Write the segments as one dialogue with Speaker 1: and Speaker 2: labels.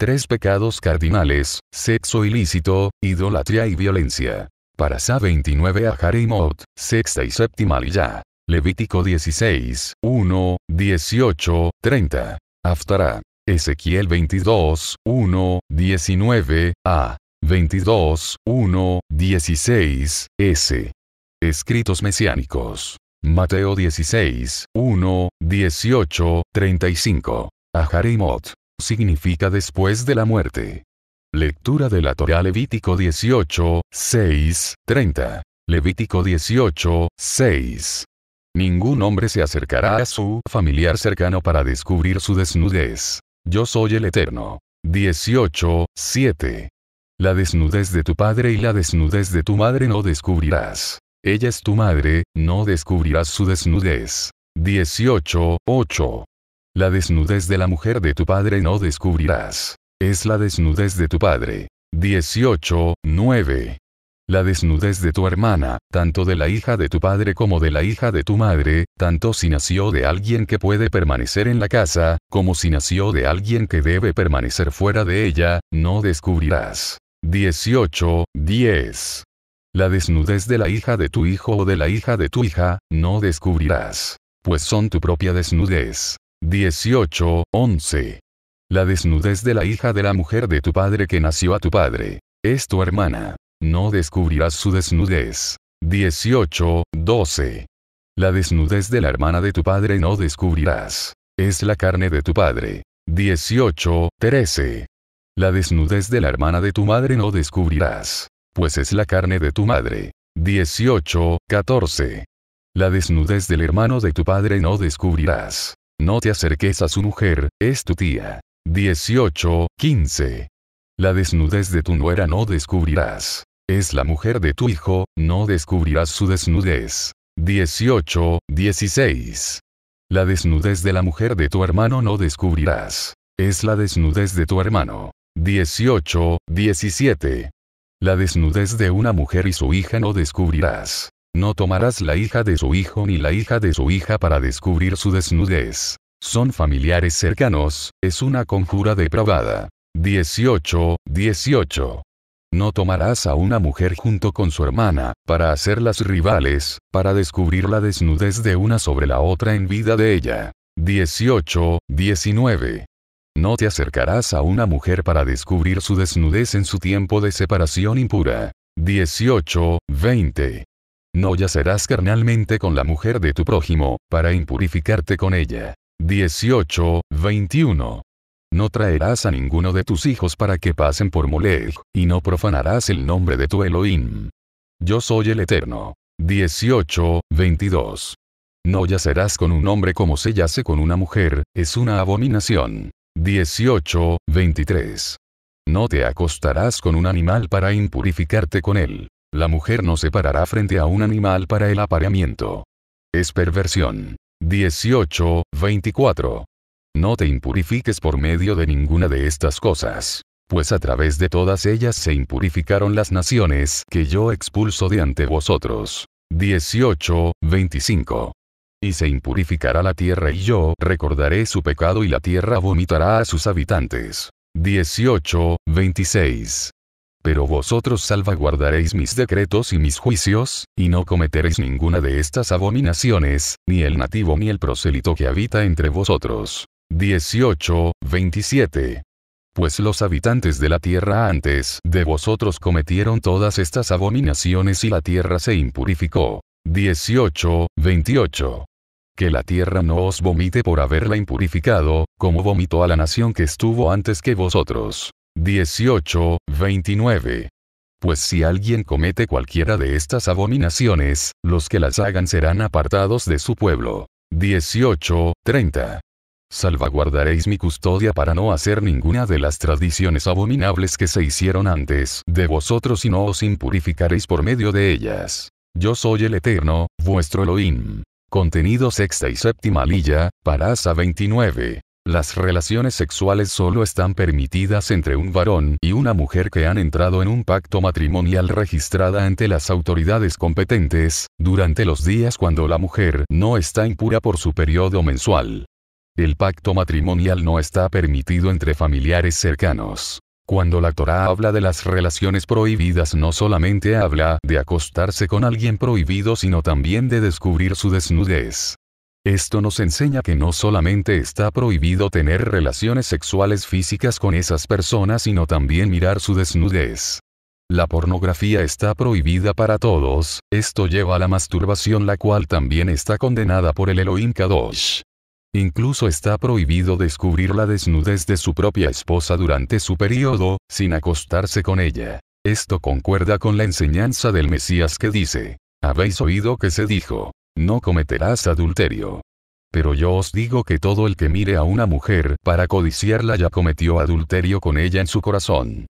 Speaker 1: Tres pecados cardinales, sexo ilícito, idolatría y violencia. Para Parasá 29 a sexta y séptima Liyá. Levítico 16, 1, 18, 30. Aftará. Ezequiel 22, 1, 19, a. 22, 1, 16, s. Escritos mesiánicos. Mateo 16, 1, 18, 35. Aharimot significa después de la muerte. Lectura de la Torah Levítico 18, 6, 30. Levítico 18, 6. Ningún hombre se acercará a su familiar cercano para descubrir su desnudez. Yo soy el Eterno. 18, 7. La desnudez de tu padre y la desnudez de tu madre no descubrirás. Ella es tu madre, no descubrirás su desnudez. 18, 8. La desnudez de la mujer de tu padre no descubrirás. Es la desnudez de tu padre. 18, 9. La desnudez de tu hermana, tanto de la hija de tu padre como de la hija de tu madre, tanto si nació de alguien que puede permanecer en la casa, como si nació de alguien que debe permanecer fuera de ella, no descubrirás. 18, 10. La desnudez de la hija de tu hijo o de la hija de tu hija, no descubrirás. Pues son tu propia desnudez. 18, La desnudez de la hija de la mujer de tu padre que nació a tu padre. Es tu hermana. No descubrirás su desnudez. 18, 12. La desnudez de la hermana de tu padre no descubrirás. Es la carne de tu padre. 18, La desnudez de la hermana de tu madre no descubrirás. Pues es la carne de tu madre. 18, La desnudez del hermano de tu padre no descubrirás no te acerques a su mujer, es tu tía. 18, 15. La desnudez de tu nuera no descubrirás. Es la mujer de tu hijo, no descubrirás su desnudez. 18, 16. La desnudez de la mujer de tu hermano no descubrirás. Es la desnudez de tu hermano. 18, 17. La desnudez de una mujer y su hija no descubrirás. No tomarás la hija de su hijo ni la hija de su hija para descubrir su desnudez. Son familiares cercanos, es una conjura depravada. 18, 18. No tomarás a una mujer junto con su hermana, para hacerlas rivales, para descubrir la desnudez de una sobre la otra en vida de ella. 18, 19. No te acercarás a una mujer para descubrir su desnudez en su tiempo de separación impura. 18, 20. No yacerás carnalmente con la mujer de tu prójimo, para impurificarte con ella. 18, 21. No traerás a ninguno de tus hijos para que pasen por Molech, y no profanarás el nombre de tu Elohim. Yo soy el Eterno. 18, 22. No yacerás con un hombre como se yace con una mujer, es una abominación. 18, 23. No te acostarás con un animal para impurificarte con él. La mujer no se parará frente a un animal para el apareamiento. Es perversión. 18, 24. No te impurifiques por medio de ninguna de estas cosas. Pues a través de todas ellas se impurificaron las naciones que yo expulso de ante vosotros. 18, 25. Y se impurificará la tierra y yo recordaré su pecado y la tierra vomitará a sus habitantes. 18, 26 pero vosotros salvaguardaréis mis decretos y mis juicios, y no cometeréis ninguna de estas abominaciones, ni el nativo ni el prosélito que habita entre vosotros. 18, 27. Pues los habitantes de la tierra antes de vosotros cometieron todas estas abominaciones y la tierra se impurificó. 18, 28 que la tierra no os vomite por haberla impurificado, como vomitó a la nación que estuvo antes que vosotros. 18, 29. Pues si alguien comete cualquiera de estas abominaciones, los que las hagan serán apartados de su pueblo. 18, 30. Salvaguardaréis mi custodia para no hacer ninguna de las tradiciones abominables que se hicieron antes de vosotros y no os impurificaréis por medio de ellas. Yo soy el Eterno, vuestro Elohim. Contenido sexta y séptima lilla, Parasa 29. Las relaciones sexuales solo están permitidas entre un varón y una mujer que han entrado en un pacto matrimonial registrada ante las autoridades competentes, durante los días cuando la mujer no está impura por su periodo mensual. El pacto matrimonial no está permitido entre familiares cercanos. Cuando la Torah habla de las relaciones prohibidas no solamente habla de acostarse con alguien prohibido sino también de descubrir su desnudez. Esto nos enseña que no solamente está prohibido tener relaciones sexuales físicas con esas personas, sino también mirar su desnudez. La pornografía está prohibida para todos, esto lleva a la masturbación la cual también está condenada por el Elohim Kadosh. Incluso está prohibido descubrir la desnudez de su propia esposa durante su periodo, sin acostarse con ella. Esto concuerda con la enseñanza del Mesías que dice, habéis oído que se dijo, no cometerás adulterio. Pero yo os digo que todo el que mire a una mujer para codiciarla ya cometió adulterio con ella en su corazón.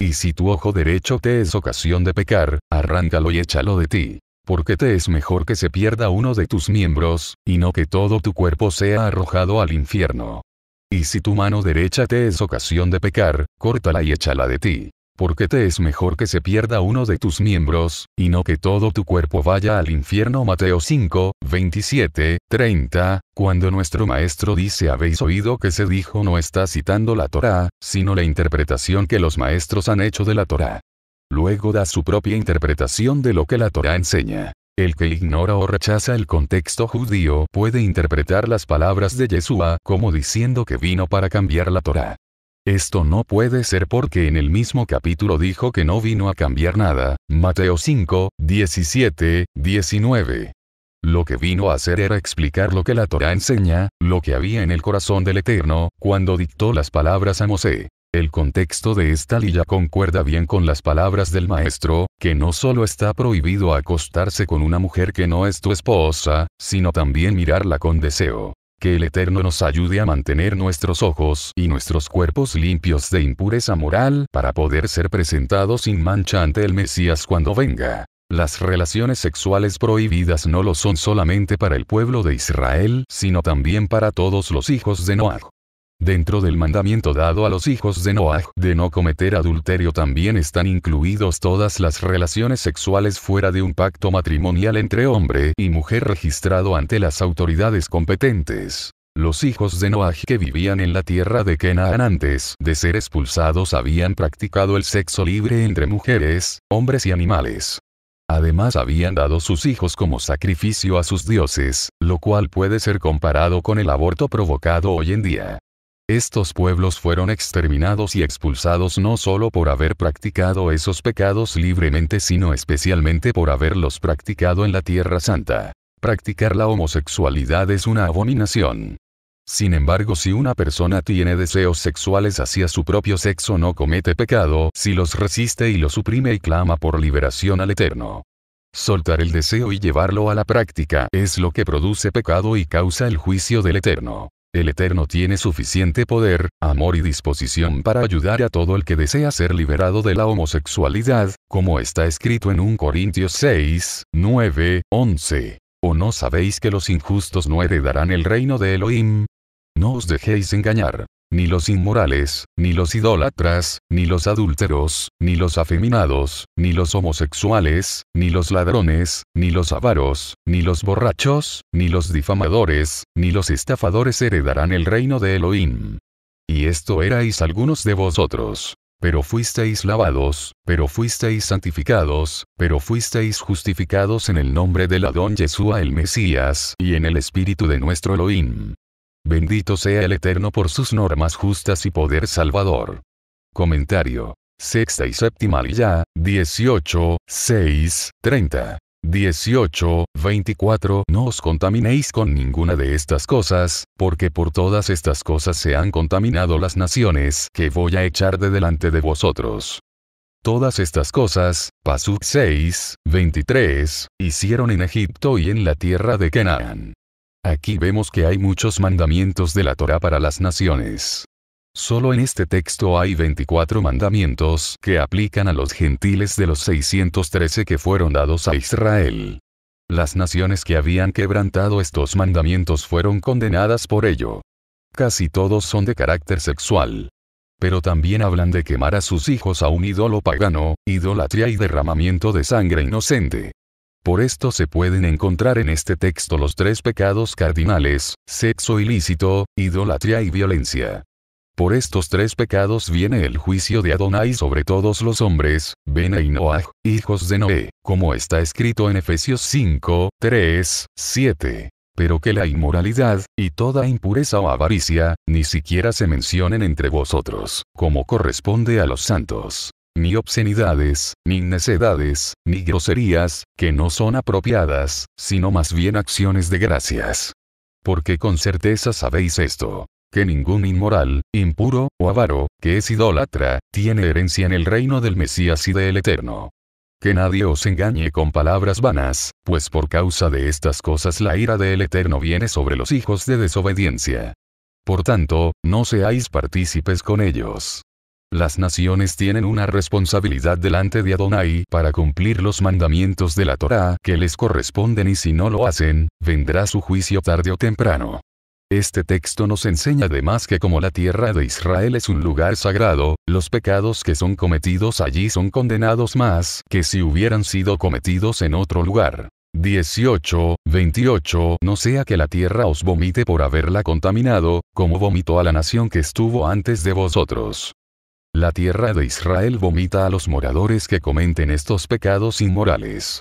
Speaker 1: Y si tu ojo derecho te es ocasión de pecar, arráncalo y échalo de ti. Porque te es mejor que se pierda uno de tus miembros, y no que todo tu cuerpo sea arrojado al infierno. Y si tu mano derecha te es ocasión de pecar, córtala y échala de ti porque te es mejor que se pierda uno de tus miembros, y no que todo tu cuerpo vaya al infierno. Mateo 5, 27, 30. Cuando nuestro maestro dice habéis oído que se dijo no está citando la Torá, sino la interpretación que los maestros han hecho de la Torá. Luego da su propia interpretación de lo que la Torá enseña. El que ignora o rechaza el contexto judío puede interpretar las palabras de Yeshua como diciendo que vino para cambiar la Torá. Esto no puede ser porque en el mismo capítulo dijo que no vino a cambiar nada, Mateo 5, 17, 19. Lo que vino a hacer era explicar lo que la Torah enseña, lo que había en el corazón del Eterno, cuando dictó las palabras a Mosé. El contexto de esta lilla concuerda bien con las palabras del maestro, que no solo está prohibido acostarse con una mujer que no es tu esposa, sino también mirarla con deseo que el Eterno nos ayude a mantener nuestros ojos y nuestros cuerpos limpios de impureza moral para poder ser presentados sin mancha ante el Mesías cuando venga. Las relaciones sexuales prohibidas no lo son solamente para el pueblo de Israel, sino también para todos los hijos de Noah. Dentro del mandamiento dado a los hijos de Noah de no cometer adulterio también están incluidos todas las relaciones sexuales fuera de un pacto matrimonial entre hombre y mujer registrado ante las autoridades competentes. Los hijos de Noah que vivían en la tierra de Kenaan antes de ser expulsados habían practicado el sexo libre entre mujeres, hombres y animales. Además habían dado sus hijos como sacrificio a sus dioses, lo cual puede ser comparado con el aborto provocado hoy en día. Estos pueblos fueron exterminados y expulsados no solo por haber practicado esos pecados libremente, sino especialmente por haberlos practicado en la Tierra Santa. Practicar la homosexualidad es una abominación. Sin embargo, si una persona tiene deseos sexuales hacia su propio sexo no comete pecado, si los resiste y los suprime y clama por liberación al Eterno. Soltar el deseo y llevarlo a la práctica es lo que produce pecado y causa el juicio del Eterno. El Eterno tiene suficiente poder, amor y disposición para ayudar a todo el que desea ser liberado de la homosexualidad, como está escrito en 1 Corintios 6, 9, 11. ¿O no sabéis que los injustos no heredarán el reino de Elohim? No os dejéis engañar ni los inmorales, ni los idólatras, ni los adúlteros, ni los afeminados, ni los homosexuales, ni los ladrones, ni los avaros, ni los borrachos, ni los difamadores, ni los estafadores heredarán el reino de Elohim. Y esto erais algunos de vosotros. Pero fuisteis lavados, pero fuisteis santificados, pero fuisteis justificados en el nombre del Adón Yeshua el Mesías y en el Espíritu de nuestro Elohim Bendito sea el Eterno por sus normas justas y poder salvador. Comentario. Sexta y séptima ya, 18, 6, 30. 18, 24 No os contaminéis con ninguna de estas cosas, porque por todas estas cosas se han contaminado las naciones que voy a echar de delante de vosotros. Todas estas cosas, Pasuk 6, 23, hicieron en Egipto y en la tierra de Canaán. Aquí vemos que hay muchos mandamientos de la Torá para las naciones. Solo en este texto hay 24 mandamientos que aplican a los gentiles de los 613 que fueron dados a Israel. Las naciones que habían quebrantado estos mandamientos fueron condenadas por ello. Casi todos son de carácter sexual. Pero también hablan de quemar a sus hijos a un ídolo pagano, idolatría y derramamiento de sangre inocente. Por esto se pueden encontrar en este texto los tres pecados cardinales, sexo ilícito, idolatría y violencia. Por estos tres pecados viene el juicio de Adonai sobre todos los hombres, Bena y Noah, hijos de Noé, como está escrito en Efesios 5, 3, 7. Pero que la inmoralidad, y toda impureza o avaricia, ni siquiera se mencionen entre vosotros, como corresponde a los santos, ni obscenidades, ni necedades, ni groserías, que no son apropiadas, sino más bien acciones de gracias. Porque con certeza sabéis esto, que ningún inmoral, impuro, o avaro, que es idólatra, tiene herencia en el reino del Mesías y del Eterno. Que nadie os engañe con palabras vanas, pues por causa de estas cosas la ira del Eterno viene sobre los hijos de desobediencia. Por tanto, no seáis partícipes con ellos. Las naciones tienen una responsabilidad delante de Adonai para cumplir los mandamientos de la Torah que les corresponden y si no lo hacen, vendrá su juicio tarde o temprano. Este texto nos enseña además que como la tierra de Israel es un lugar sagrado, los pecados que son cometidos allí son condenados más que si hubieran sido cometidos en otro lugar. 18, 28 No sea que la tierra os vomite por haberla contaminado, como vomitó a la nación que estuvo antes de vosotros. La tierra de Israel vomita a los moradores que comenten estos pecados inmorales.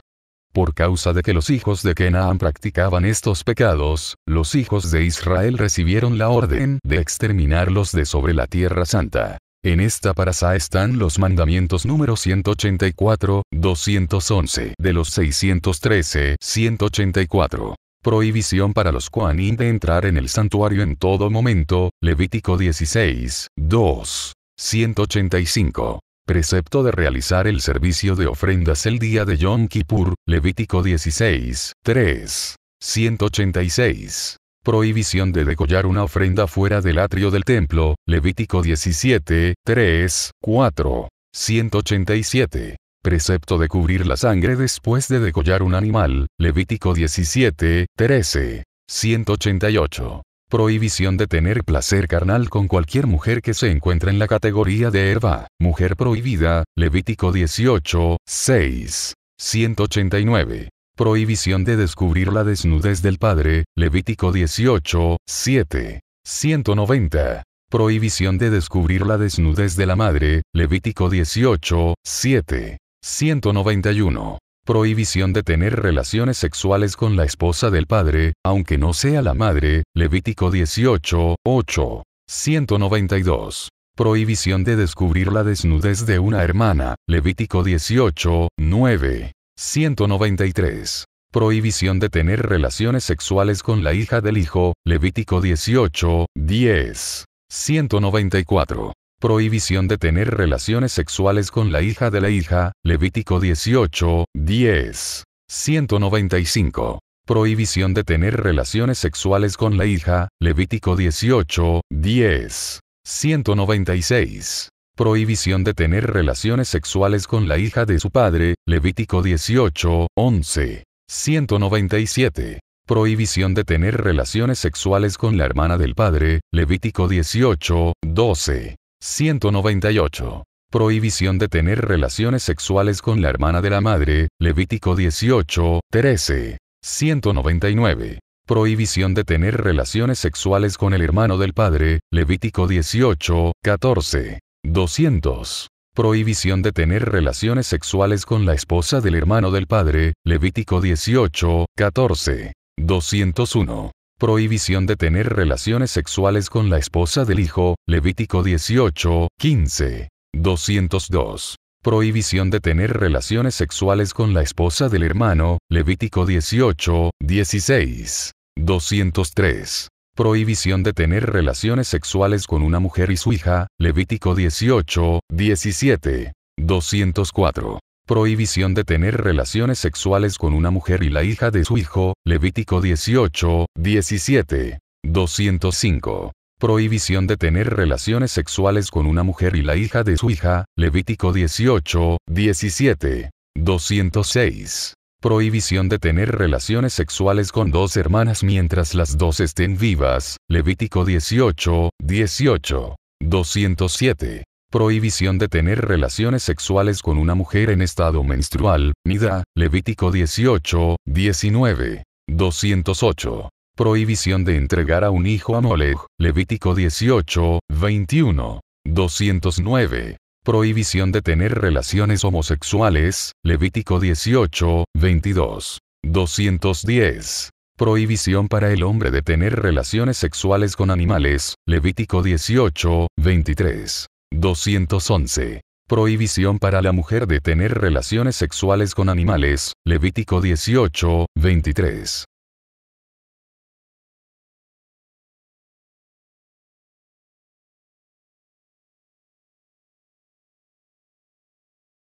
Speaker 1: Por causa de que los hijos de Kenaán practicaban estos pecados, los hijos de Israel recibieron la orden de exterminarlos de sobre la tierra santa. En esta parasá están los mandamientos número 184, 211 de los 613, 184. Prohibición para los cuanín de entrar en el santuario en todo momento, Levítico 16, 2. 185. Precepto de realizar el servicio de ofrendas el día de Yom Kippur, Levítico 16, 3. 186. Prohibición de DECOLLAR una ofrenda fuera del atrio del templo, Levítico 17, 3, 4. 187. Precepto de cubrir la sangre después de DECOLLAR un animal, Levítico 17, 13. 188. Prohibición de tener placer carnal con cualquier mujer que se encuentre en la categoría de herba, mujer prohibida, Levítico 18, 6. 189. Prohibición de descubrir la desnudez del padre, Levítico 18, 7. 190. Prohibición de descubrir la desnudez de la madre, Levítico 18, 7. 191. Prohibición de tener relaciones sexuales con la esposa del padre, aunque no sea la madre, Levítico 18, 8. 192. Prohibición de descubrir la desnudez de una hermana, Levítico 18, 9. 193. Prohibición de tener relaciones sexuales con la hija del hijo, Levítico 18, 10. 194 prohibición de tener relaciones sexuales con la hija de la hija, Levítico 18, 10. 195. Prohibición de tener relaciones sexuales con la hija, Levítico 18, 10. 196. Prohibición de tener relaciones sexuales con la hija de su padre, Levítico 18, 11. 197. Prohibición de tener relaciones sexuales con la hermana del padre, Levítico 18, 12. 198. Prohibición de tener relaciones sexuales con la hermana de la madre, Levítico 18, 13. 199. Prohibición de tener relaciones sexuales con el hermano del padre, Levítico 18, 14. 200. Prohibición de tener relaciones sexuales con la esposa del hermano del padre, Levítico 18, 14. 201 prohibición de tener relaciones sexuales con la esposa del hijo, Levítico 18, 15. 202. Prohibición de tener relaciones sexuales con la esposa del hermano, Levítico 18, 16. 203. Prohibición de tener relaciones sexuales con una mujer y su hija, Levítico 18, 17. 204 prohibición de tener relaciones sexuales con una mujer y la hija de su hijo, Levítico 18, 17, 205. Prohibición de tener relaciones sexuales con una mujer y la hija de su hija, Levítico 18, 17, 206. Prohibición de tener relaciones sexuales con dos hermanas mientras las dos estén vivas, Levítico 18, 18, 207 prohibición de tener relaciones sexuales con una mujer en estado menstrual, Nida, Levítico 18, 19. 208. Prohibición de entregar a un hijo a Molech, Levítico 18, 21. 209. Prohibición de tener relaciones homosexuales, Levítico 18, 22. 210. Prohibición para el hombre de tener relaciones sexuales con animales, Levítico 18, 23. 211. Prohibición para la mujer de tener relaciones sexuales con animales, Levítico 18, 23.